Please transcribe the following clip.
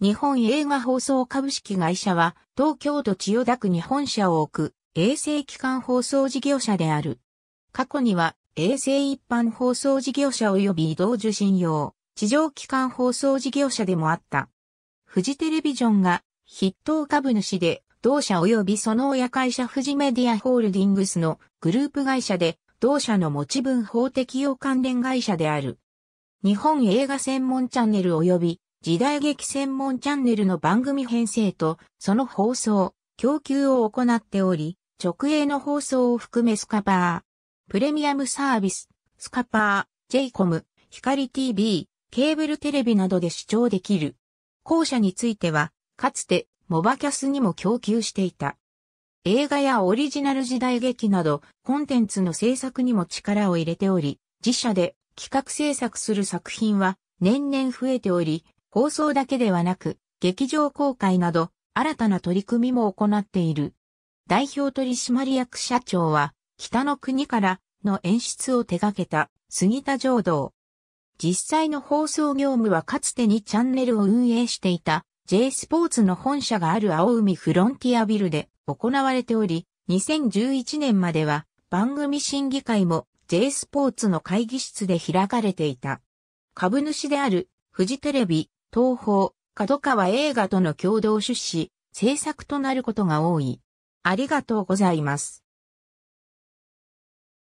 日本映画放送株式会社は、東京都千代田区に本社を置く、衛星機関放送事業者である。過去には、衛星一般放送事業者及び移動受信用、地上機関放送事業者でもあった。フジテレビジョンが、筆頭株主で、同社及びその親会社フジメディアホールディングスのグループ会社で、同社の持ち分法適用関連会社である。日本映画専門チャンネル及び時代劇専門チャンネルの番組編成と、その放送、供給を行っており、直営の放送を含めスカパー、プレミアムサービス、スカパー、j コム、光 TV、ケーブルテレビなどで視聴できる。後者については、かつて、モバキャスにも供給していた。映画やオリジナル時代劇など、コンテンツの制作にも力を入れており、自社で企画制作する作品は年々増えており、放送だけではなく、劇場公開など、新たな取り組みも行っている。代表取締役社長は、北の国からの演出を手掛けた杉田浄道。実際の放送業務はかつてにチャンネルを運営していた J スポーツの本社がある青海フロンティアビルで行われており、2011年までは番組審議会も J スポーツの会議室で開かれていた。株主であるフジテレビ、東宝、角川映画との共同出資、制作となることが多い。ありがとうございます。